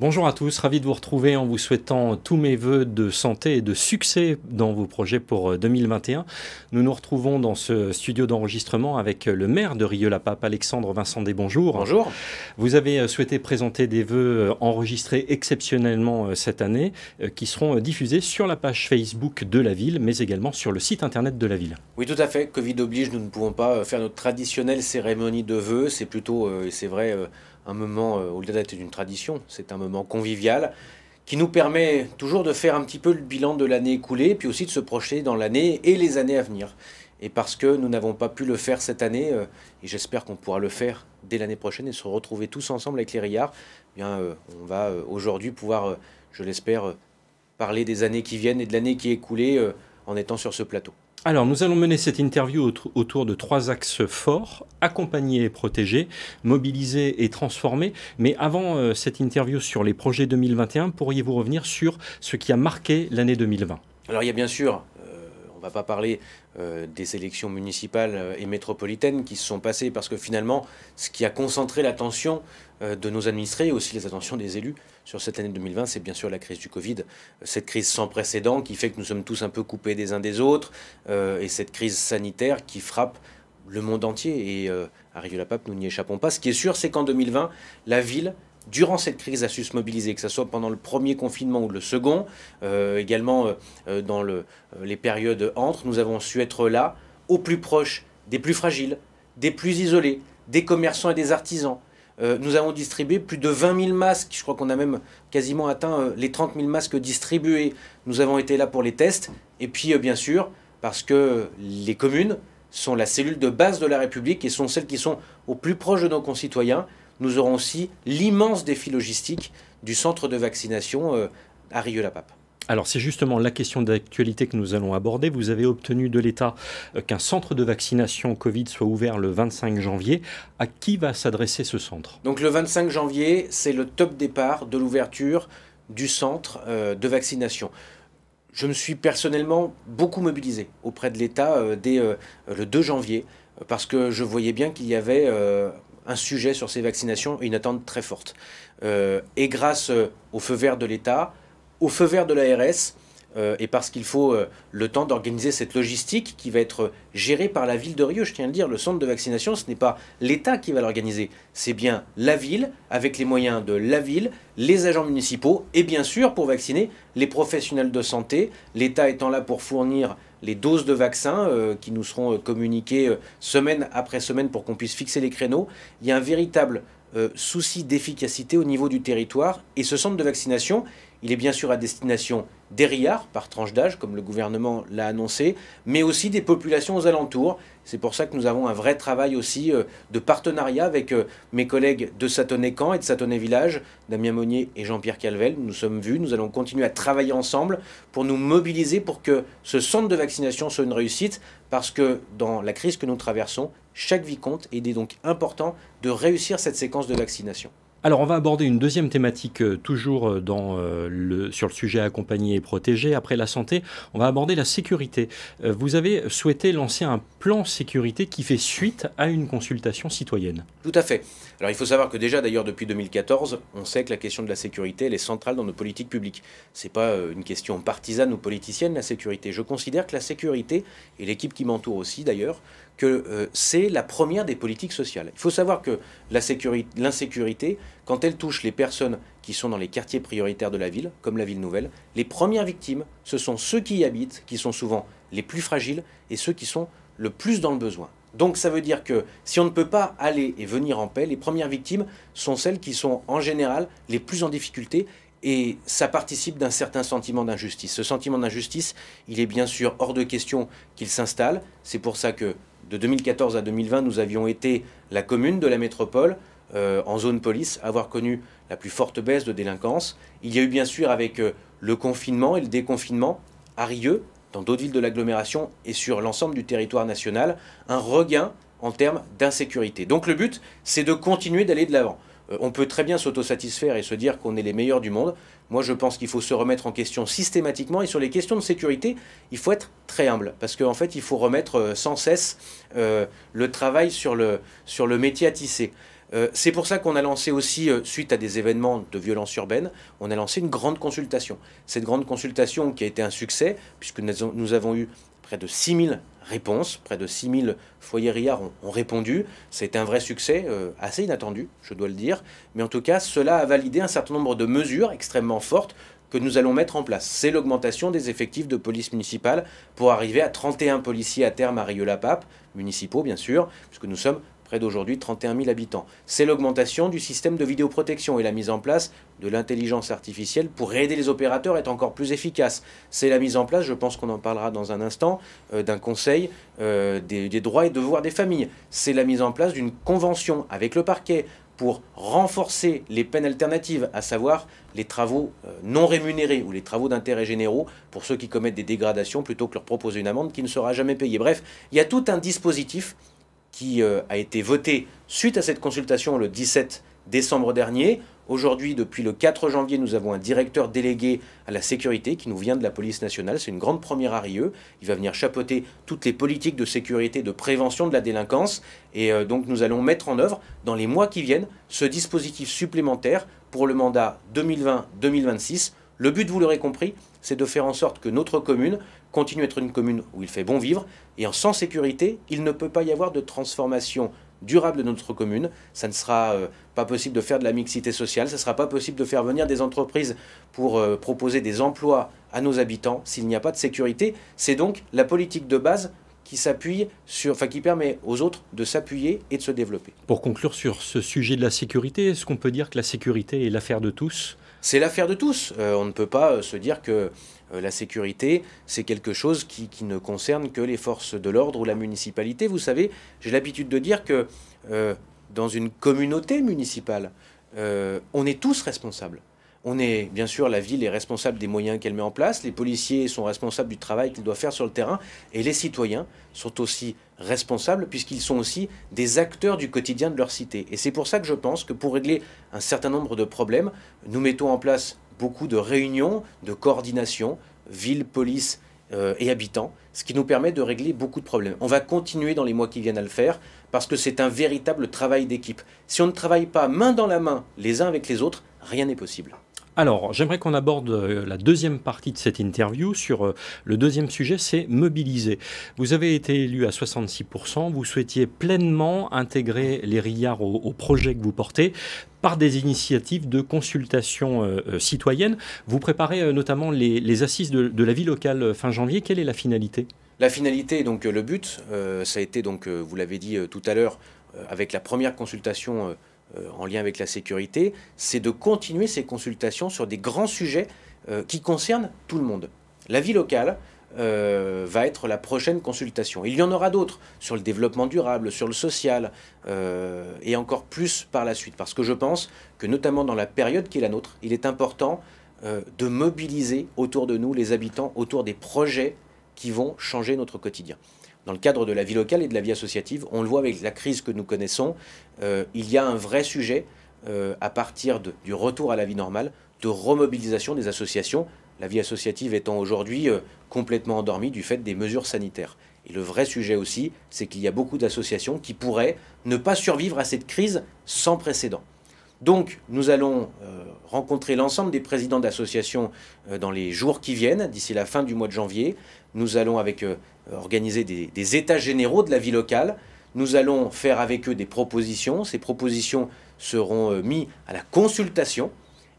Bonjour à tous, ravi de vous retrouver en vous souhaitant tous mes voeux de santé et de succès dans vos projets pour 2021. Euh, nous nous retrouvons dans ce studio d'enregistrement avec euh, le maire de Rieux-la-Pape, Alexandre Vincent Des. Bonjour. Bonjour. Vous avez euh, souhaité présenter des voeux enregistrés exceptionnellement cette année qui seront diffusés sur la page Facebook de la ville mais également sur le site internet de la ville. Oui, tout à fait. Covid oblige, nous ne pouvons pas faire notre traditionnelle cérémonie de vœux. C'est plutôt, c'est vrai, un moment, euh, au-delà d'être une tradition, c'est un moment convivial qui nous permet toujours de faire un petit peu le bilan de l'année écoulée, puis aussi de se projeter dans l'année et les années à venir. Et parce que nous n'avons pas pu le faire cette année, euh, et j'espère qu'on pourra le faire dès l'année prochaine et se retrouver tous ensemble avec les Riards, eh bien, euh, on va aujourd'hui pouvoir, je l'espère, parler des années qui viennent et de l'année qui est écoulée en étant sur ce plateau. Alors, nous allons mener cette interview autour de trois axes forts accompagner et protéger, mobiliser et transformer. Mais avant euh, cette interview sur les projets 2021, pourriez-vous revenir sur ce qui a marqué l'année 2020 alors il y a bien sûr va pas parler euh, des élections municipales euh, et métropolitaines qui se sont passées, parce que finalement, ce qui a concentré l'attention euh, de nos administrés et aussi les attentions des élus sur cette année 2020, c'est bien sûr la crise du Covid, cette crise sans précédent qui fait que nous sommes tous un peu coupés des uns des autres, et cette crise sanitaire qui frappe le monde entier. Et à Rieux-la-Pape, nous n'y échappons pas. Ce qui est sûr, c'est qu'en 2020, la ville durant cette crise, a su se mobiliser, que ce soit pendant le premier confinement ou le second, euh, également euh, euh, dans les périodes entre, nous avons su être là, au plus proche des plus fragiles, des plus isolés, des commerçants et des artisans. nous avons distribué plus de 20 000 masques, je crois qu'on a même quasiment atteint les 30 000 masques distribués. Nous avons été là pour les tests, et puis bien sûr, parce que les communes sont la cellule de base de la République et sont celles qui sont au plus proche de nos concitoyens, nous aurons aussi l'immense défi logistique du centre de vaccination euh, à Rieux-la-Pape. Alors c'est justement la question d'actualité que nous allons aborder. Vous avez obtenu de l'État euh, qu'un centre de vaccination Covid soit ouvert le 25 janvier. À qui va s'adresser ce centre Donc le 25 janvier, c'est le top départ de l'ouverture du centre euh, de vaccination. Je me suis personnellement beaucoup mobilisé auprès de l'État dès le 2 janvier parce que je voyais bien qu'il y avait un sujet sur ces vaccinations et une attente très forte. Euh, et grâce euh, au feu vert de l'État, au feu vert de l'ARS, euh, et parce qu'il faut euh, le temps d'organiser cette logistique qui va être gérée par la ville de Rieux. Je tiens à le dire, le centre de vaccination, ce n'est pas l'État qui va l'organiser, c'est bien la ville, avec les moyens de la ville, les agents municipaux, et bien sûr, pour vacciner, les professionnels de santé, l'État étant là pour fournir les doses de vaccins euh, qui nous seront euh, communiquées euh, semaine après semaine pour qu'on puisse fixer les créneaux. Il y a un véritable souci d'efficacité au niveau du territoire et ce centre de vaccination, il est bien sûr à destination des par tranche d'âge, comme le gouvernement l'a annoncé, mais aussi des populations aux alentours. C'est pour ça que nous avons un vrai travail aussi euh, de partenariat avec euh, mes collègues de Satonnet-Camp et de Satonnet-Village, Damien Monnier et Jean-Pierre Calvel. Nous sommes vus, nous allons continuer à travailler ensemble pour nous mobiliser pour que ce centre de vaccination soit une réussite, parce que dans la crise que nous traversons, chaque vie compte et il est donc important de réussir cette séquence de vaccination. Alors on va aborder une deuxième thématique euh, toujours euh, euh, sur le sujet accompagné et protégé. Après la santé, on va aborder la sécurité. vous avez souhaité lancer un plan sécurité qui fait suite à une consultation citoyenne. Tout à fait. Alors il faut savoir que déjà d'ailleurs depuis 2014, on sait que la question de la sécurité elle est centrale dans nos politiques publiques. n'est pas une question partisane ou politicienne la sécurité. Je considère que la sécurité et l'équipe qui m'entoure aussi d'ailleurs que euh, c'est la première des politiques sociales. Il faut savoir que l'insécurité, quand elle touche les personnes qui sont dans les quartiers prioritaires de la ville, comme la ville nouvelle, les premières victimes, ce sont ceux qui y habitent, qui sont souvent les plus fragiles et ceux qui sont le plus dans le besoin. Donc ça veut dire que si on ne peut pas aller et venir en paix, les premières victimes sont celles qui sont en général les plus en difficulté et ça participe d'un certain sentiment d'injustice. Ce sentiment d'injustice, il est bien sûr hors de question qu'il s'installe. C'est pour ça que de 2014 à 2020, nous avions été la commune de la métropole euh, en zone police, avoir connu la plus forte baisse de délinquance. Il y a eu bien sûr avec euh, le confinement et le déconfinement à Rieux, dans d'autres villes de l'agglomération et sur l'ensemble du territoire national, un regain en termes d'insécurité. Donc le but, c'est de continuer d'aller de l'avant. Euh, on peut très bien s'autosatisfaire et se dire qu'on est les meilleurs du monde. Moi, je pense qu'il faut se remettre en question systématiquement. Et sur les questions de sécurité, il faut être très humble. Parce qu'en fait, il faut remettre euh, sans cesse euh, le travail sur le, sur le métier à tisser. c'est pour ça qu'on a lancé aussi, suite à des événements de violence urbaine, on a lancé une grande consultation. Cette grande consultation qui a été un succès, puisque nous avons eu près de 6000 réponses, près de 6000 foyers RIAR ont, répondu. C'est un vrai succès, euh, assez inattendu, je dois le dire. Mais en tout cas, cela a validé un certain nombre de mesures extrêmement fortes que nous allons mettre en place. C'est l'augmentation des effectifs de police municipale pour arriver à 31 policiers à terme à Rieux-la-Pape, municipaux bien sûr, puisque nous sommes près d'aujourd'hui 31 000 habitants. C'est l'augmentation du système de vidéoprotection et la mise en place de l'intelligence artificielle pour aider les opérateurs à être encore plus efficace. C'est la mise en place, je pense qu'on en parlera dans un instant, euh, d'un conseil euh, des, des droits et devoirs des familles. C'est la mise en place d'une convention avec le parquet pour renforcer les peines alternatives, à savoir les travaux euh, non rémunérés ou les travaux d'intérêt généraux pour ceux qui commettent des dégradations plutôt que leur proposer une amende qui ne sera jamais payée. Bref, il y a tout un dispositif qui euh, a été voté suite à cette consultation le 17 décembre dernier. Aujourd'hui, depuis le 4 janvier, nous avons un directeur délégué à la sécurité qui nous vient de la police nationale. C'est une grande première à Rieux. Il va venir chapeauter toutes les politiques de sécurité, de prévention de la délinquance. Et euh, donc, nous allons mettre en œuvre, dans les mois qui viennent, ce dispositif supplémentaire pour le mandat 2020-2026. Le but, vous l'aurez compris, c'est de faire en sorte que notre commune continue à être une commune où il fait bon vivre, et en sans sécurité, il ne peut pas y avoir de transformation durable de notre commune. Ça ne sera euh, pas possible de faire de la mixité sociale, ça ne sera pas possible de faire venir des entreprises pour euh, proposer des emplois à nos habitants s'il n'y a pas de sécurité. C'est donc la politique de base qui s'appuie sur, enfin qui permet aux autres de s'appuyer et de se développer. Pour conclure sur ce sujet de la sécurité, est-ce qu'on peut dire que la sécurité est l'affaire de tous C'est l'affaire de tous. Euh, on ne peut pas se dire que euh, la sécurité, c'est quelque chose qui, ne concerne que les forces de l'ordre ou la municipalité. Vous savez, j'ai l'habitude de dire que euh, dans une communauté municipale, euh, on est tous responsables. On est, bien sûr, la ville est responsable des moyens qu'elle met en place, les policiers sont responsables du travail qu'ils doivent faire sur le terrain, et les citoyens sont aussi responsables puisqu'ils sont aussi des acteurs du quotidien de leur cité. Et c'est pour ça que je pense que pour régler un certain nombre de problèmes, nous mettons en place beaucoup de réunions de coordination, ville, police euh, et habitants, ce qui nous permet de régler beaucoup de problèmes. On va continuer dans les mois qui viennent à le faire, parce que c'est un véritable travail d'équipe. Si on ne travaille pas main dans la main les uns avec les autres, rien n'est possible. Alors, j'aimerais qu'on aborde euh, la deuxième partie de cette interview sur euh, le deuxième sujet, c'est mobiliser. Vous avez été élu à 66%, vous souhaitiez pleinement intégrer les RIAR au, projet que vous portez par des initiatives de consultation euh, citoyenne. Vous préparez notamment les, assises de, la vie locale fin janvier. Quelle est la finalité La finalité, donc le but, ça a été, donc, vous l'avez dit tout à l'heure, avec la première consultation euh, en lien avec la sécurité, c'est de continuer ces consultations sur des grands sujets euh, qui concernent tout le monde. La vie locale, euh, va être la prochaine consultation. Il y en aura d'autres sur le développement durable, sur le social et encore plus par la suite. Parce que je pense que notamment dans la période qui est la nôtre, il est important de mobiliser autour de nous les habitants, autour des projets qui vont changer notre quotidien dans le cadre de la vie locale et de la vie associative. On le voit avec la crise que nous connaissons, euh, il y a un vrai sujet euh, à partir du retour à la vie normale de remobilisation des associations, la vie associative étant aujourd'hui euh, complètement endormie du fait des mesures sanitaires. Et le vrai sujet aussi, c'est qu'il y a beaucoup d'associations qui pourraient ne pas survivre à cette crise sans précédent. Donc, nous allons euh, rencontrer l'ensemble des présidents d'associations euh, dans les jours qui viennent, d'ici la fin du mois de janvier. Nous allons euh, organiser des, états généraux de la vie locale. Nous allons faire avec eux des propositions. Ces propositions seront mises à la consultation.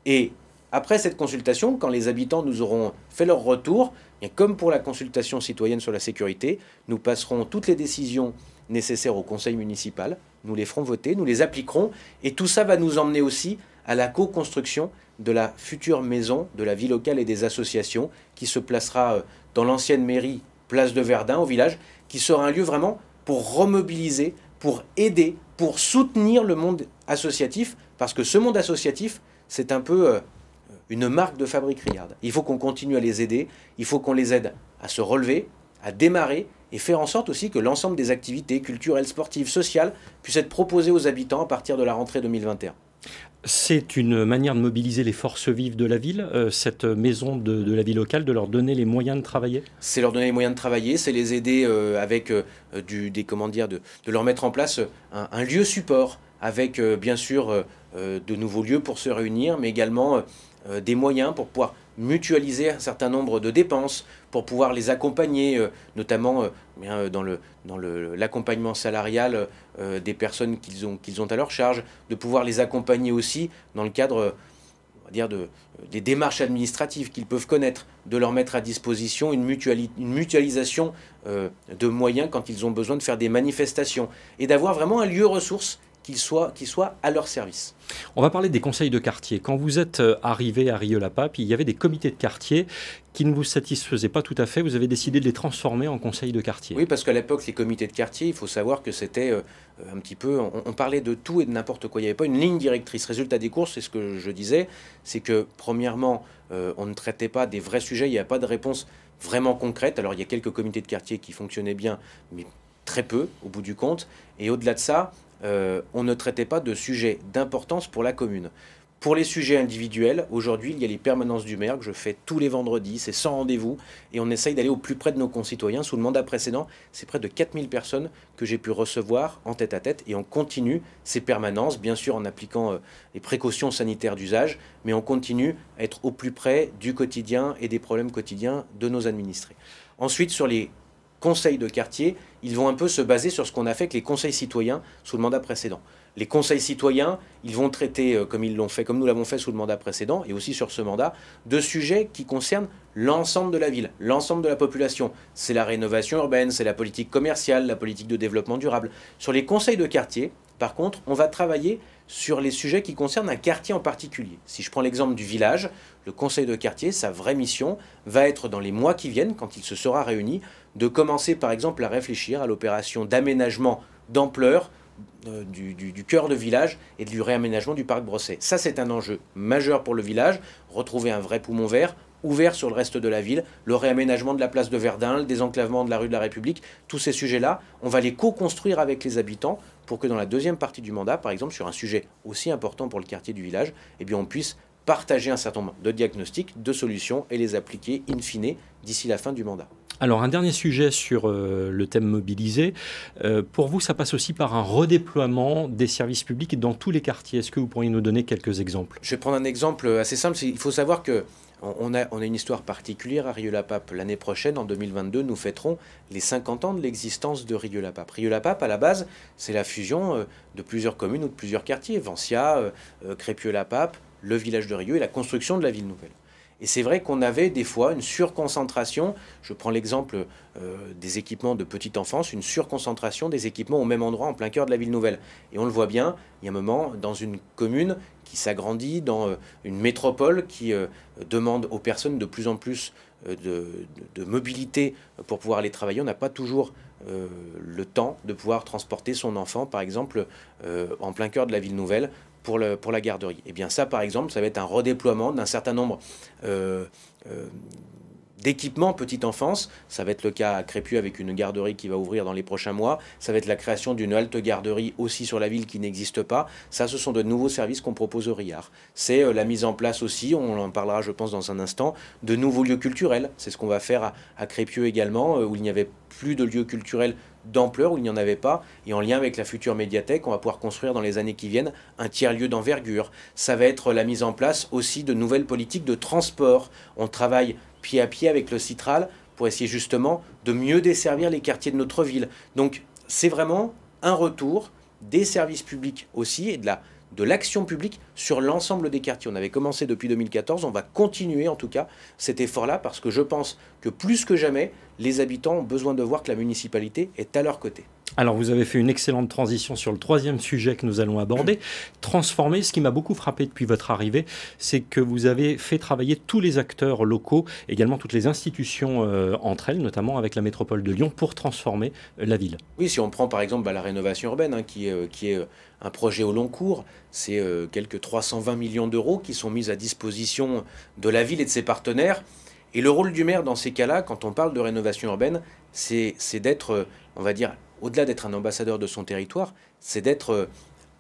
Et après cette consultation, quand les habitants nous auront fait leur retour, comme pour la consultation citoyenne sur la sécurité, nous passerons toutes les décisions nécessaires au conseil municipal. Nous les ferons voter, nous les appliquerons et tout ça va nous emmener aussi à la co-construction de la future maison de la vie locale et des associations qui se placera euh, dans l'ancienne mairie place de Verdun au village, qui sera un lieu vraiment pour remobiliser, pour aider, pour soutenir le monde associatif, parce que ce monde associatif, c'est un peu euh, une marque de fabrique Riard. Il faut qu'on continue à les aider, il faut qu'on les aide à se relever, à démarrer et faire en sorte aussi que l'ensemble des activités culturelles, sportives, sociales puissent être proposées aux habitants à partir de la rentrée 2021. C'est une manière de mobiliser les forces vives de la ville, euh, cette maison de, la vie locale, de leur donner les moyens de travailler C'est leur donner les moyens de travailler, c'est les aider euh, avec euh, du, des, comment dire, de, leur mettre en place un, un lieu support, avec bien sûr de nouveaux lieux pour se réunir, mais également euh, des moyens pour pouvoir mutualiser un certain nombre de dépenses, pour pouvoir les accompagner, euh, notamment euh, eh dans l'accompagnement salarial des personnes qu'ils ont, à leur charge, de pouvoir les accompagner aussi dans le cadre des démarches administratives qu'ils peuvent connaître, de leur mettre à disposition une mutualisation de moyens quand ils ont besoin de faire des manifestations, et d'avoir vraiment un lieu ressource qu'ils soient, soient à leur service. On va parler des conseils de quartier. Quand vous êtes euh, arrivé à Rieux-la-Pape, il y avait des comités de quartier qui ne vous satisfaisaient pas tout à fait. Vous avez décidé de les transformer en conseils de quartier. Oui, parce qu'à l'époque, les comités de quartier, il faut savoir que c'était euh, un petit peu... On, parlait de tout et de n'importe quoi. Il n'y avait pas une ligne directrice. Résultat des courses, c'est ce que je disais, c'est que, premièrement, euh, on ne traitait pas des vrais sujets, il n'y a pas de réponse vraiment concrète. Alors, il y a quelques comités de quartier qui fonctionnaient bien, mais très peu au bout du compte, et au-delà de ça, euh, on ne traitait pas de sujets d'importance pour la commune. Pour les sujets individuels, aujourd'hui, il y a les permanences du maire que je fais tous les vendredis, c'est sans rendez-vous, et on essaye d'aller au plus près de nos concitoyens. Sous le mandat précédent, c'est près de 4000 personnes que j'ai pu recevoir en tête-à-tête, et on continue ces permanences, bien sûr en appliquant euh, les précautions sanitaires d'usage, mais on continue à être au plus près du quotidien et des problèmes quotidiens de nos administrés. Ensuite, sur les conseils de quartier, ils vont un peu se baser sur ce qu'on a fait avec les conseils citoyens sous le mandat précédent. Les conseils citoyens, ils vont traiter, euh, comme ils l'ont fait, comme nous l'avons fait sous le mandat précédent et aussi sur ce mandat, de sujets qui concernent l'ensemble de la ville, l'ensemble de la population. C'est la rénovation urbaine, c'est la politique commerciale, la politique de développement durable. Sur les conseils de quartier, par contre, on va travailler sur les sujets qui concernent un quartier en particulier. Si je prends l'exemple du village, le conseil de quartier, sa vraie mission, va être dans les mois qui viennent, quand il se sera réuni, de commencer par exemple à réfléchir à l'opération d'aménagement d'ampleur euh, du, cœur de village et du réaménagement du parc Brosset. Ça, c'est un enjeu majeur pour le village, retrouver un vrai poumon vert ouvert sur le reste de la ville, le réaménagement de la place de Verdun, le désenclavement de la rue de la République, tous ces sujets-là, on va les co-construire avec les habitants pour que dans la deuxième partie du mandat, par exemple sur un sujet aussi important pour le quartier du village, eh bien on puisse partager un certain nombre de diagnostics, de solutions et les appliquer in fine d'ici la fin du mandat. Alors un dernier sujet sur euh, le thème mobilisé. Euh, pour vous, ça passe aussi par un redéploiement des services publics dans tous les quartiers. Est-ce que vous pourriez nous donner quelques exemples Je vais prendre un exemple assez simple. Il faut savoir que on a, une histoire particulière à Rieux-la-Pape. L'année prochaine, en 2022, nous fêterons les 50 ans de l'existence de Rieux-la-Pape. Rieux-la-Pape, à la base, c'est la fusion euh, de plusieurs communes ou de plusieurs quartiers. Vancia, Crépieux-la-Pape, le village de Rieux et la construction de la ville nouvelle. Et c'est vrai qu'on avait des fois une surconcentration, je prends l'exemple euh, des équipements de petite enfance, une surconcentration des équipements au même endroit, en plein cœur de la ville nouvelle. Et on le voit bien, il y a un moment, dans une commune qui s'agrandit, dans euh, une métropole qui euh, demande aux personnes de plus en plus de, mobilité pour pouvoir aller travailler, on n'a pas toujours le temps de pouvoir transporter son enfant, par exemple, en plein cœur de la ville nouvelle pour, la garderie. Et eh bien ça, par exemple, ça va être un redéploiement d'un certain nombre euh, euh, d'équipements petite enfance. Ça va être le cas à Crépieux avec une garderie qui va ouvrir dans les prochains mois. Ça va être la création d'une halte garderie aussi sur la ville qui n'existe pas. Ça, ce sont de nouveaux services qu'on propose au RIAR. C'est euh, la mise en place aussi, on en parlera je pense dans un instant, de nouveaux lieux culturels. C'est ce qu'on va faire à, Crépieux également, où il n'y avait plus de lieux culturels d'ampleur où il n'y en avait pas. Et en lien avec la future médiathèque, on va pouvoir construire dans les années qui viennent un tiers-lieu d'envergure. Ça va être la mise en place aussi de nouvelles politiques de transport. On travaille pied à pied avec le Citral pour essayer justement de mieux desservir les quartiers de notre ville. Donc c'est vraiment un retour des services publics aussi et de la de l'action publique sur l'ensemble des quartiers. On avait commencé depuis 2014, on va continuer en tout cas cet effort-là parce que je pense que plus que jamais, les habitants ont besoin de voir que la municipalité est à leur côté. Alors vous avez fait une excellente transition sur le troisième sujet que nous allons aborder, transformer. Ce qui m'a beaucoup frappé depuis votre arrivée, c'est que vous avez fait travailler tous les acteurs locaux, également toutes les institutions euh, entre elles, notamment avec la métropole de Lyon, pour transformer euh, la ville. Oui, si on prend par exemple bah, la rénovation urbaine, hein, qui, est euh, un projet au long cours. C'est quelques 320 millions d'euros qui sont mis à disposition de la ville et de ses partenaires et le rôle du maire dans ces cas-là, quand on parle de rénovation urbaine, c'est d'être, euh, on va dire, au-delà d'être un ambassadeur de son territoire, c'est d'être euh,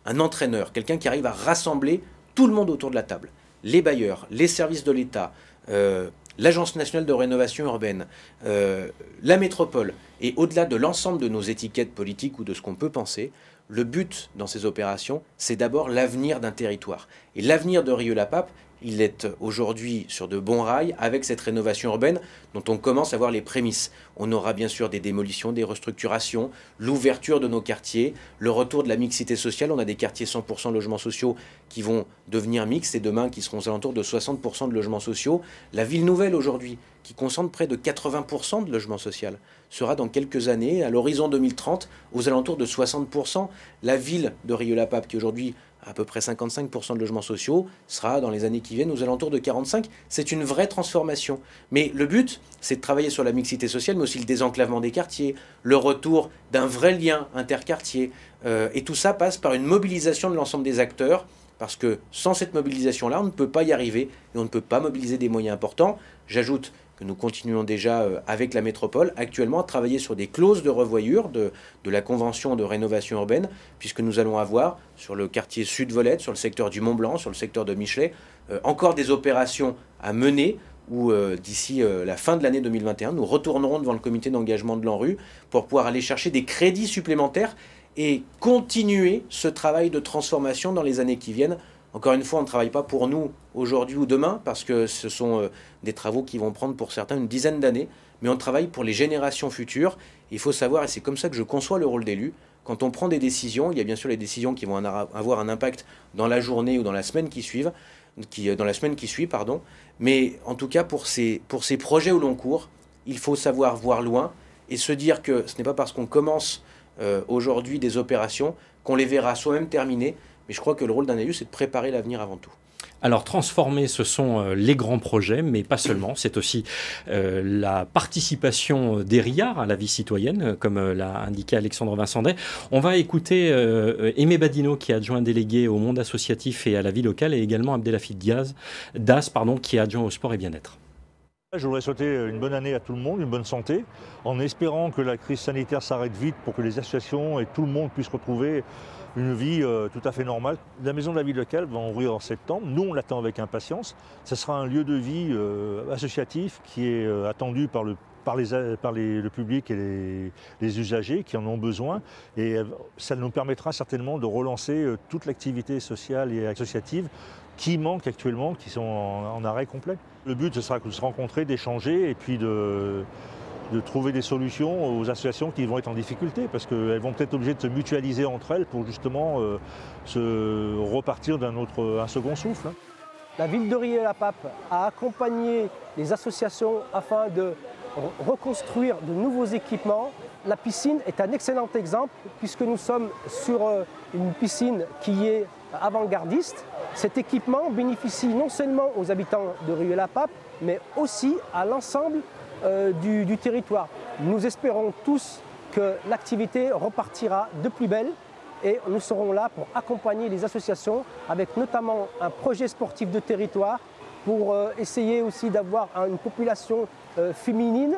un entraîneur, quelqu'un qui arrive à rassembler tout le monde autour de la table. Les bailleurs, les services de l'État, euh, l'Agence nationale de rénovation urbaine, la métropole, et au-delà de l'ensemble de nos étiquettes politiques ou de ce qu'on peut penser, le but dans ces opérations, c'est d'abord l'avenir d'un territoire. Et l'avenir de Rieux-la-Pape, il est aujourd'hui sur de bons rails avec cette rénovation urbaine dont on commence à voir les prémices. On aura bien sûr des démolitions, des restructurations, l'ouverture de nos quartiers, le retour de la mixité sociale. On a des quartiers 100% logements sociaux qui vont devenir mixtes et demain qui seront aux alentours de 60% de logements sociaux. La ville nouvelle aujourd'hui qui concentre près de 80% de logements sociaux sera dans quelques années, à l'horizon 2030, aux alentours de 60%. La ville de rio la pape qui aujourd'hui à peu près 55% de logements sociaux, sera dans les années qui viennent aux alentours de 45. C'est une vraie transformation. Mais le but, c'est de travailler sur la mixité sociale, mais aussi le désenclavement des quartiers, le retour d'un vrai lien interquartier. Euh, et tout ça passe par une mobilisation de l'ensemble des acteurs, parce que sans cette mobilisation-là, on ne peut pas y arriver et on ne peut pas mobiliser des moyens importants. J'ajoute que nous continuons déjà euh, avec la métropole, actuellement à travailler sur des clauses de revoyure de, la convention de rénovation urbaine, puisque nous allons avoir sur le quartier sud-Volette, sur le secteur du Mont-Blanc, sur le secteur de Michelet, euh, encore des opérations à mener où euh, d'ici la fin de l'année 2021, nous retournerons devant le comité d'engagement de l'ANRU pour pouvoir aller chercher des crédits supplémentaires et continuer ce travail de transformation dans les années qui viennent encore une fois, on ne travaille pas pour nous aujourd'hui ou demain, parce que ce sont euh, des travaux qui vont prendre pour certains une dizaine d'années, mais on travaille pour les générations futures. Il faut savoir, et c'est comme ça que je conçois le rôle d'élu, quand on prend des décisions, il y a bien sûr les décisions qui vont avoir un impact dans la journée ou dans la semaine qui suivent, euh, dans la semaine qui suit, pardon. Mais en tout cas, pour ces, projets au long cours, il faut savoir voir loin et se dire que ce n'est pas parce qu'on commence euh, aujourd'hui des opérations qu'on les verra soi-même terminées, mais je crois que le rôle d'un élu, c'est de préparer l'avenir avant tout. Alors transformer, ce sont euh, les grands projets, mais pas seulement. C'est aussi euh, la participation des RIAR à la vie citoyenne, euh, comme l'a indiqué Alexandre Vincendet. On va écouter Aimé Badino, qui est adjoint délégué au monde associatif et à la vie locale, et également Abdelafid Diaz, Das, pardon, qui est adjoint au sport et bien-être. Je voudrais souhaiter une bonne année à tout le monde, une bonne santé, en espérant que la crise sanitaire s'arrête vite pour que les associations et tout le monde puissent retrouver une vie euh, tout à fait normale. La maison de la ville locale va ouvrir en septembre. Nous, on l'attend avec impatience. Ce sera un lieu de vie euh, associatif qui est euh, attendu par le par, les, par le public et les, usagers qui en ont besoin. Et ça nous permettra certainement de relancer toute l'activité sociale et associative qui manque actuellement, qui sont en, en arrêt complet. Le but, ce sera de se rencontrer, d'échanger et puis de, de trouver des solutions aux associations qui vont être en difficulté, parce qu'elles vont peut-être obligées de se mutualiser entre elles pour justement euh, se repartir d'un autre, un second souffle. Hein. La ville de Rieux-la-Pape a accompagné les associations afin de reconstruire de nouveaux équipements. La piscine est un excellent exemple puisque nous sommes sur euh, une piscine qui est avant-gardiste. Cet équipement bénéficie non seulement aux habitants de et la pape mais aussi à l'ensemble euh, du, territoire. Nous espérons tous que l'activité repartira de plus belle et nous serons là pour accompagner les associations avec notamment un projet sportif de territoire pour euh, essayer aussi d'avoir une population euh, féminine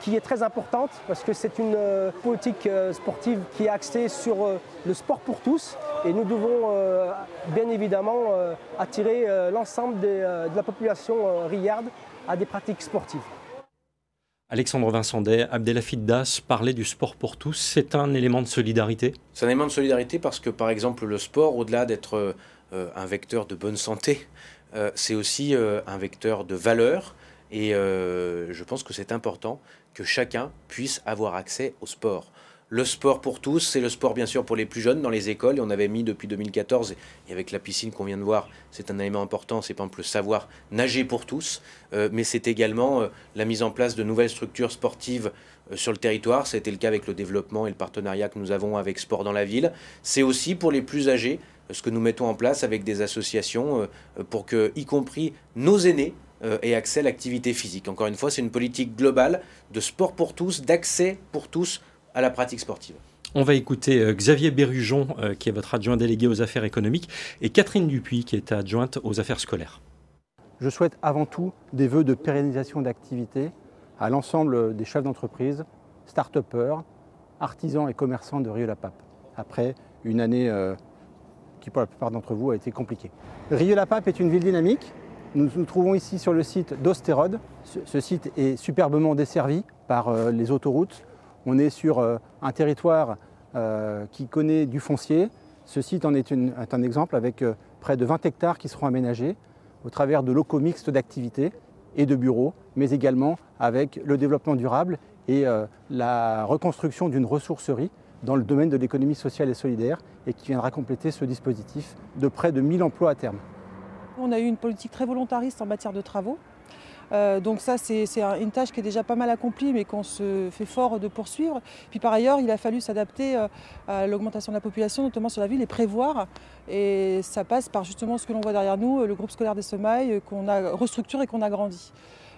qui est très importante parce que c'est une politique sportive qui est axée sur le sport pour tous et nous devons bien évidemment attirer l'ensemble de la population riarde à des pratiques sportives. Alexandre Vincent Day, Abdelhafid Das parler du sport pour tous. C'est un élément de solidarité C'est un élément de solidarité parce que, par exemple, le sport, au-delà d'être euh, un vecteur de bonne santé, euh, c'est aussi euh, un vecteur de valeur. Et je pense que c'est important que chacun puisse avoir accès au sport. Le sport pour tous, c'est le sport bien sûr pour les plus jeunes dans les écoles. on avait mis depuis 2014, et avec la piscine qu'on vient de voir, c'est un élément important, c'est par exemple le savoir nager pour tous. Euh, mais c'est également euh, la mise en place de nouvelles structures sportives euh, sur le territoire. C'était le cas avec le développement et le partenariat que nous avons avec Sport dans la ville. C'est aussi pour les plus âgés ce que nous mettons en place avec des associations pour que, y compris nos aînés, aient accès à l'activité physique. Encore une fois, c'est une politique globale de sport pour tous, d'accès pour tous à la pratique sportive. On va écouter euh, Xavier Bérujon, euh, qui est votre adjoint délégué aux affaires économiques, et Catherine Dupuis, qui est adjointe aux affaires scolaires. Je souhaite avant tout des vœux de pérennisation d'activité à l'ensemble des chefs d'entreprise, start-upers, artisans et commerçants de Rieux-la-Pape, après une année euh, qui pour la plupart d'entre vous a été compliquée. Rieux-la-Pape est une ville dynamique. Nous nous trouvons ici sur le site d'Ostérode. ce, site est superbement desservi par les autoroutes, on est sur euh, un territoire euh, qui connaît du foncier. Ce site en est, un exemple avec euh, près de 20 hectares qui seront aménagés au travers de locaux mixtes d'activités et de bureaux, mais également avec le développement durable et la reconstruction d'une ressourcerie dans le domaine de l'économie sociale et solidaire et qui viendra compléter ce dispositif de près de 1000 emplois à terme. On a eu une politique très volontariste en matière de travaux, euh, donc ça, c'est une tâche qui est déjà pas mal accomplie, mais qu'on se fait fort de poursuivre. Puis par ailleurs, il a fallu s'adapter euh, à l'augmentation de la population, notamment sur la ville, et prévoir. Et ça passe par justement ce que l'on voit derrière nous, le groupe scolaire des Semailles, euh, qu'on a restructuré et qu'on a grandi.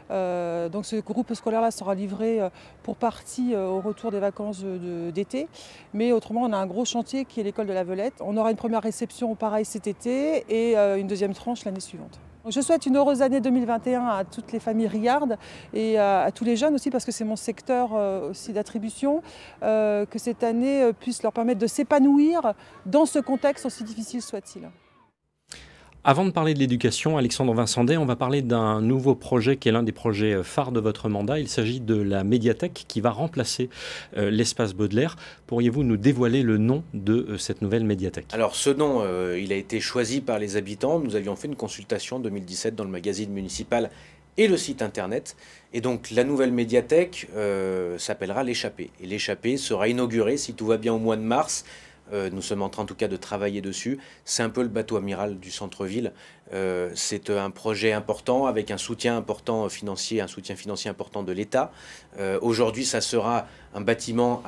donc ce groupe scolaire-là sera livré pour partie au retour des vacances d'été. Mais autrement, on a un gros chantier qui est l'école de la Velette. On aura une première réception pareil cet été et une deuxième tranche l'année suivante. Je souhaite une heureuse année 2021 à toutes les familles Riard et euh, à tous les jeunes aussi parce que c'est mon secteur euh, aussi d'attribution, euh, que cette année puisse leur permettre de s'épanouir dans ce contexte aussi difficile soit-il. Avant de parler de l'éducation, Alexandre Vincendet, on va parler d'un nouveau projet qui est l'un des projets euh, phares de votre mandat. Il s'agit de la médiathèque qui va remplacer euh, l'espace Baudelaire. Pourriez-vous nous dévoiler le nom de euh, cette nouvelle médiathèque Alors ce nom, il a été choisi par les habitants. Nous avions fait une consultation en 2017 dans le magazine municipal et le site internet. Et donc la nouvelle médiathèque s'appellera l'échappée. Et l'échappée sera inaugurée, si tout va bien, au mois de mars. Euh, nous sommes en train en tout cas de travailler dessus. C'est un peu le bateau amiral du centre-ville. Euh, c'est euh, un projet important avec un soutien important financier, un soutien financier important de l'État. Aujourd'hui, ça sera un bâtiment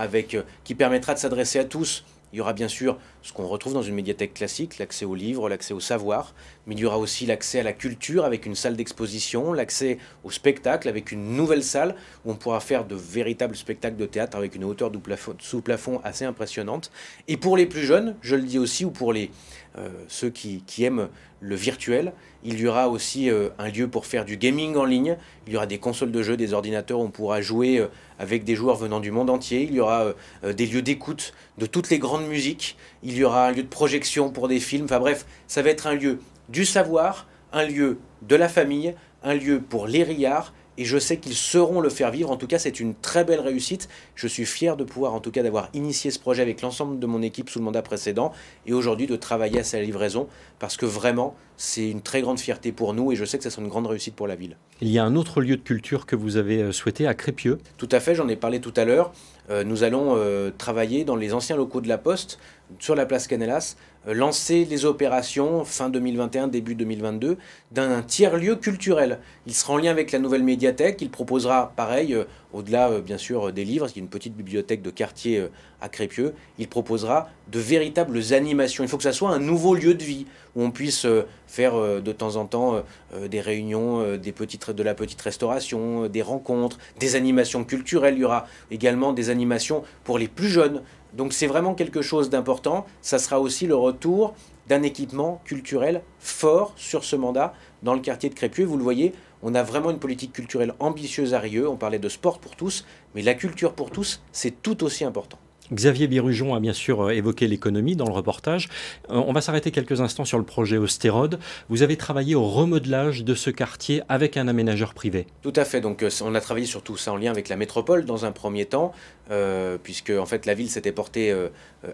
qui permettra de s'adresser à tous il y aura bien sûr ce qu'on retrouve dans une médiathèque classique, l'accès aux livres, l'accès au savoir, mais il y aura aussi l'accès à la culture avec une salle d'exposition, l'accès au spectacle avec une nouvelle salle où on pourra faire de véritables spectacles de théâtre avec une hauteur sous plafond assez impressionnante. Et pour les plus jeunes, je le dis aussi, ou pour les, euh, ceux qui, aiment le virtuel. Il y aura aussi euh, un lieu pour faire du gaming en ligne. Il y aura des consoles de jeux, des ordinateurs. On pourra jouer euh, avec des joueurs venant du monde entier. Il y aura des lieux d'écoute de toutes les grandes musiques. Il y aura un lieu de projection pour des films. Enfin bref, ça va être un lieu du savoir, un lieu de la famille, un lieu pour les riards et je sais qu'ils sauront le faire vivre. En tout cas, c'est une très belle réussite. Je suis fier de pouvoir, en tout cas, d'avoir initié ce projet avec l'ensemble de mon équipe sous le mandat précédent et aujourd'hui de travailler à sa livraison parce que vraiment, c'est une très grande fierté pour nous et je sais que ça sera une grande réussite pour la ville. Il y a un autre lieu de culture que vous avez euh, souhaité à Crépieux Tout à fait, j'en ai parlé tout à l'heure. Euh, nous allons euh, travailler dans les anciens locaux de la Poste sur la place Canelas, euh, lancer les opérations fin 2021, début 2022, d'un tiers-lieu culturel. Il sera en lien avec la nouvelle médiathèque, il proposera, pareil, euh, au-delà euh, bien sûr des livres, il une petite bibliothèque de quartier à Crépieux, il proposera de véritables animations. Il faut que ça soit un nouveau lieu de vie, où on puisse faire de temps en temps des réunions, des petites, de la petite restauration, des rencontres, des animations culturelles. Il y aura également des animations pour les plus jeunes, donc c'est vraiment quelque chose d'important. Ça sera aussi le retour d'un équipement culturel fort sur ce mandat dans le quartier de Crépieux. Vous le voyez, on a vraiment une politique culturelle ambitieuse à Rieux. On parlait de sport pour tous, mais la culture pour tous, c'est tout aussi important. Xavier Birujon a bien sûr euh, évoqué l'économie dans le reportage. Euh, on va s'arrêter quelques instants sur le projet Austérode. Vous avez travaillé au remodelage de ce quartier avec un aménageur privé. Tout à fait. Donc euh, on a travaillé sur tout ça en lien avec la métropole dans un premier temps, puisque en fait la ville s'était portée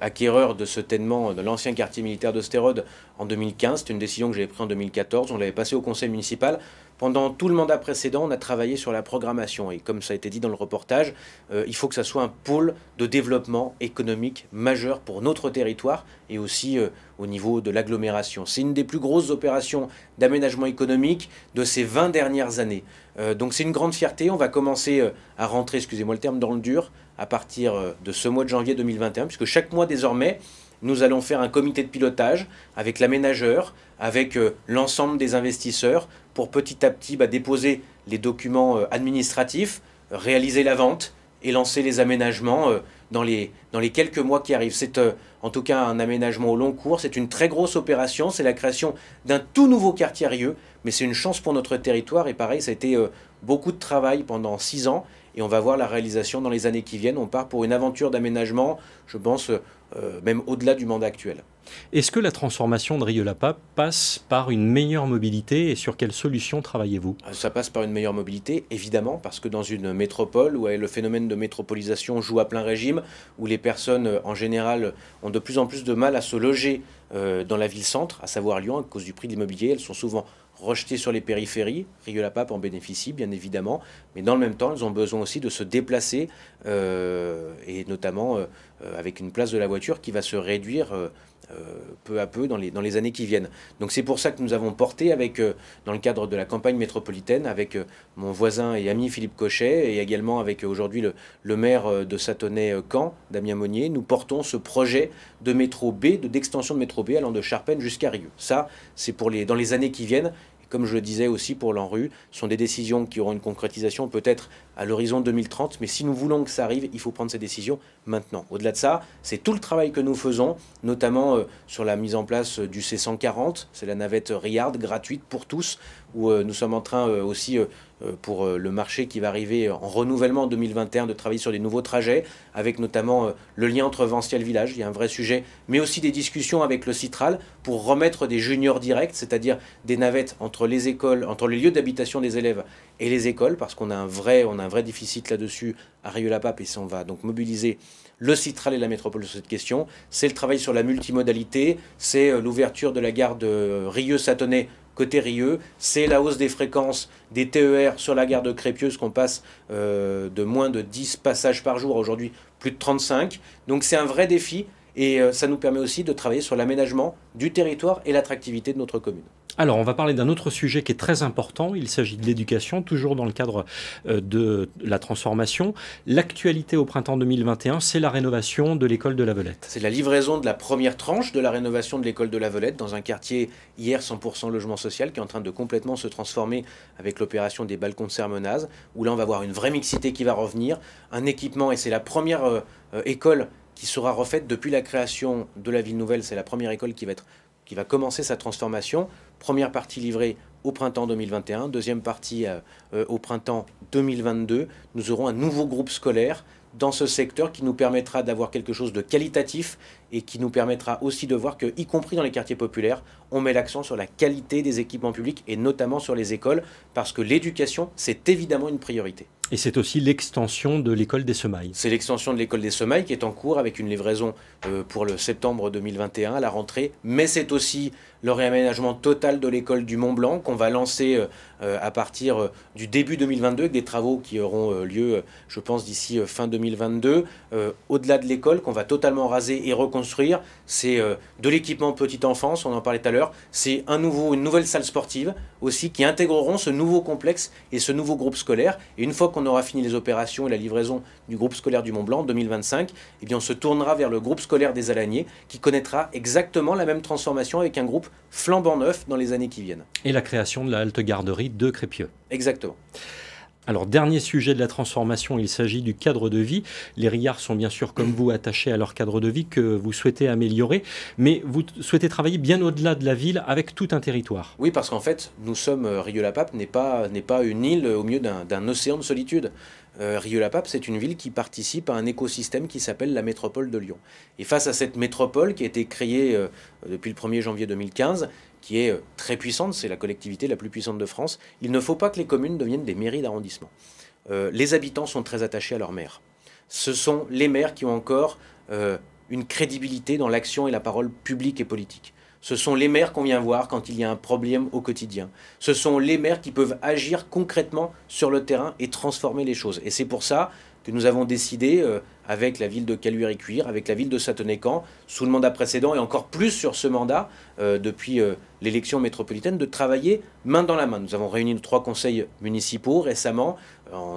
acquéreur de ce ténement de l'ancien quartier militaire d'Austérode en 2015. C'est une décision que j'avais prise en 2014. On l'avait passé au conseil municipal. Pendant tout le mandat précédent, on a travaillé sur la programmation et comme ça a été dit dans le reportage, euh, il faut que ça soit un pôle de développement économique majeur pour notre territoire et aussi euh, au niveau de l'agglomération. C'est une des plus grosses opérations d'aménagement économique de ces 20 dernières années. Euh, donc c'est une grande fierté, on va commencer à rentrer, excusez-moi le terme, dans le dur à partir de ce mois de janvier 2021 puisque chaque mois désormais, nous allons faire un comité de pilotage avec l'aménageur, avec euh, l'ensemble des investisseurs pour petit à petit bah, déposer les documents euh, administratifs, réaliser la vente et lancer les aménagements euh, dans les, dans les quelques mois qui arrivent. C'est en tout cas un aménagement au long cours, c'est une très grosse opération, c'est la création d'un tout nouveau quartier Rieux, mais c'est une chance pour notre territoire et pareil, ça a été beaucoup de travail pendant six ans et on va voir la réalisation dans les années qui viennent. On part pour une aventure d'aménagement, je pense, euh, même au-delà du mandat actuel. Est-ce que la transformation de Rieux-Lapa passe par une meilleure mobilité et sur quelles solutions travaillez-vous ah, Ça passe par une meilleure mobilité, évidemment, parce que dans une métropole où le phénomène de métropolisation joue à plein régime, où les personnes euh, en général ont de plus en plus de mal à se loger euh, dans la ville-centre, à savoir Lyon, à cause du prix de l'immobilier, elles sont souvent Rejetés sur les périphéries. Rieux-la-Pape en bénéficie, bien évidemment, mais dans le même temps, ils ont besoin aussi de se déplacer, euh, et notamment euh, euh, avec une place de la voiture qui va se réduire euh, euh, peu à peu dans les, dans les années qui viennent. Donc c'est pour ça que nous avons porté, avec, dans le cadre de la campagne métropolitaine, avec mon voisin et ami Philippe Cochet, et également avec aujourd'hui le, maire de satonnet camp Damien Monnier, nous portons ce projet de métro B, d'extension de, métro B allant de Charpennes jusqu'à Rieux. Ça, c'est pour les, dans les années qui viennent, comme je le disais aussi pour l'ANRU, sont des décisions qui auront une concrétisation peut-être à l'horizon 2030. Mais si nous voulons que ça arrive, il faut prendre ces décisions maintenant. Au-delà de ça, c'est tout le travail que nous faisons, notamment euh, sur la mise en place euh, du C140, c'est la navette Riard gratuite pour tous, où euh, nous sommes en train aussi pour le marché qui va arriver en renouvellement en 2021 de travailler sur des nouveaux trajets, avec notamment le lien entre Vanciel Village, il y a un vrai sujet, mais aussi des discussions avec le Citral pour remettre des juniors directs, c'est-à-dire des navettes entre les écoles, entre les lieux d'habitation des élèves et les écoles, parce qu'on a un vrai, on a un vrai déficit là-dessus à Rieux-la-Pape et ça, on va donc mobiliser le Citral et la métropole sur cette question. C'est le travail sur la multimodalité, c'est euh, l'ouverture de la gare de Rieux-Satonnet côté Rieux, c'est la hausse des fréquences des TER sur la gare de ce qu'on passe euh, de moins de 10 passages par jour aujourd'hui plus de 35. Donc c'est un vrai défi et euh, ça nous permet aussi de travailler sur l'aménagement du territoire et l'attractivité de notre commune. Alors, on va parler d'un autre sujet qui est très important. Il s'agit de l'éducation, toujours dans le cadre euh, de la transformation. L'actualité au printemps 2021, c'est la rénovation de l'école de la Velette. C'est la livraison de la première tranche de la rénovation de l'école de la Velette dans un quartier hier 100% logement social qui est en train de complètement se transformer avec l'opération des balcons de Sermenaz, où là on va avoir une vraie mixité qui va revenir, un équipement, et c'est la première euh, euh, école qui sera refaite depuis la création de la ville nouvelle, c'est la première école qui va être qui va commencer sa transformation. Première partie livrée au printemps 2021, deuxième partie euh, euh, au printemps 2022. Nous aurons un nouveau groupe scolaire dans ce secteur qui nous permettra d'avoir quelque chose de qualitatif et qui nous permettra aussi de voir que, y compris dans les quartiers populaires, on met l'accent sur la qualité des équipements publics et notamment sur les écoles, parce que l'éducation, c'est évidemment une priorité. Et c'est aussi l'extension de l'école des semailles. C'est l'extension de l'école des semailles qui est en cours avec une livraison euh, pour le septembre 2021 à la rentrée, mais c'est aussi le réaménagement total de l'école du Mont Blanc qu'on va lancer euh, euh, à partir du début 2022 avec des travaux qui auront lieu, je pense, d'ici fin 2022, au-delà de l'école qu'on va totalement raser et reconstruire construire, c'est euh, de l'équipement petite enfance, on en parlait tout à l'heure, c'est un nouveau, une nouvelle salle sportive aussi qui intégreront ce nouveau complexe et ce nouveau groupe scolaire. Et une fois qu'on aura fini les opérations et la livraison du groupe scolaire du Mont Blanc en 2025, eh bien on se tournera vers le groupe scolaire des Alaniers qui connaîtra exactement la même transformation avec un groupe flambant neuf dans les années qui viennent. Et la création de la halte garderie de Crépieux. Exactement. Alors, dernier sujet de la transformation, il s'agit du cadre de vie. Les Rillards sont bien sûr, comme vous, attachés à leur cadre de vie que vous souhaitez améliorer, mais vous souhaitez travailler bien au-delà de la ville avec tout un territoire. Oui, parce qu'en fait, nous sommes, euh, Rieux-la-Pape n'est pas, une île au milieu d'un océan de solitude. Euh, Rieux-la-Pape, c'est une ville qui participe à un écosystème qui s'appelle la métropole de Lyon. Et face à cette métropole qui a été créée euh, depuis le 1er janvier 2015 qui est euh, très puissante, c'est la collectivité la plus puissante de France. Il ne faut pas que les communes deviennent des mairies d'arrondissement. Euh, les habitants sont très attachés à leur maire. Ce sont les maires qui ont encore euh, une crédibilité dans l'action et la parole publique et politique. Ce sont les maires qu'on vient voir quand il y a un problème au quotidien. Ce sont les maires qui peuvent agir concrètement sur le terrain et transformer les choses. Et c'est pour ça que nous avons décidé euh, avec la ville de Caluire-et-Cuire, avec la ville de Satonay-Camp, sous le mandat précédent et encore plus sur ce mandat euh, depuis euh, l'élection métropolitaine, de travailler main dans la main. Nous avons réuni nos trois conseils municipaux récemment,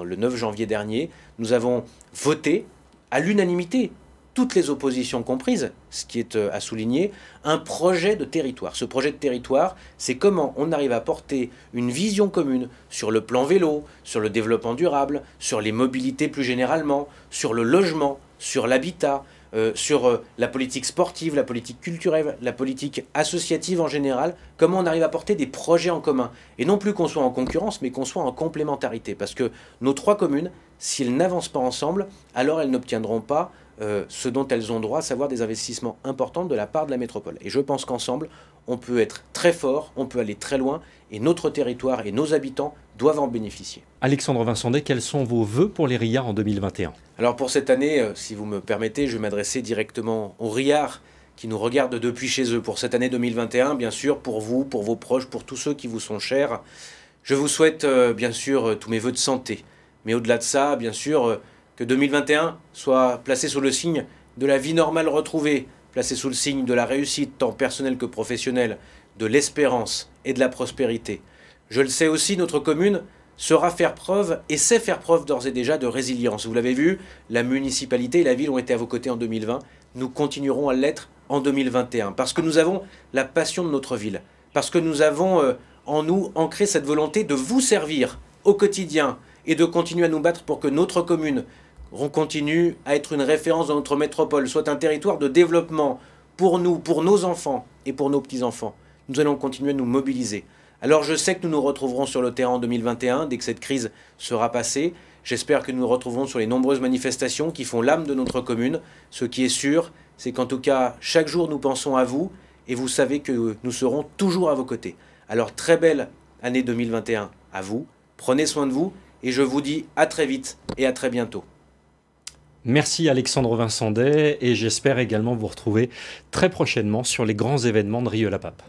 le 9 janvier dernier. Nous avons voté à l'unanimité toutes les oppositions comprises, ce qui est euh, à souligner, un projet de territoire. Ce projet de territoire, c'est comment on arrive à porter une vision commune sur le plan vélo, sur le développement durable, sur les mobilités plus généralement, sur le logement, sur l'habitat, euh, sur euh, la politique sportive, la politique culturelle, la politique associative en général, comment on arrive à porter des projets en commun. Et non plus qu'on soit en concurrence, mais qu'on soit en complémentarité. Parce que nos trois communes, s'ils n'avancent pas ensemble, alors elles n'obtiendront pas euh, ce dont elles ont droit, à savoir des investissements importants de la part de la métropole. Et je pense qu'ensemble, on peut être très fort, on peut aller très loin, et notre territoire et nos habitants doivent en bénéficier. Alexandre Vincendet, quels sont vos vœux pour les RIA en 2021 Alors pour cette année, euh, si vous me permettez, je vais m'adresser directement aux RIAR qui nous regardent depuis chez eux pour cette année 2021, bien sûr, pour vous, pour vos proches, pour tous ceux qui vous sont chers. Je vous souhaite euh, bien sûr euh, tous mes vœux de santé, mais au-delà de ça, bien sûr, que 2021 soit placé sous le signe de la vie normale retrouvée, placé sous le signe de la réussite tant personnelle que professionnelle, de l'espérance et de la prospérité. Je le sais aussi, notre commune sera faire preuve et sait faire preuve d'ores et déjà de résilience. Vous l'avez vu, la municipalité et la ville ont été à vos côtés en 2020. Nous continuerons à l'être en 2021 parce que nous avons la passion de notre ville, parce que nous avons euh, en nous ancré cette volonté de vous servir au quotidien et de continuer à nous battre pour que notre commune on continue à être une référence dans notre métropole, soit un territoire de développement pour nous, pour nos enfants et pour nos petits-enfants. Nous allons continuer à nous mobiliser. Alors je sais que nous nous retrouverons sur le terrain en 2021, dès que cette crise sera passée. J'espère que nous nous retrouverons sur les nombreuses manifestations qui font l'âme de notre commune. Ce qui est sûr, c'est qu'en tout cas, chaque jour, nous pensons à vous et vous savez que nous serons toujours à vos côtés. Alors très belle année 2021 à vous, prenez soin de vous et je vous dis à très vite et à très bientôt. Merci Alexandre Vincent et j'espère également vous retrouver très prochainement sur les grands événements de Rieux-la-Pape.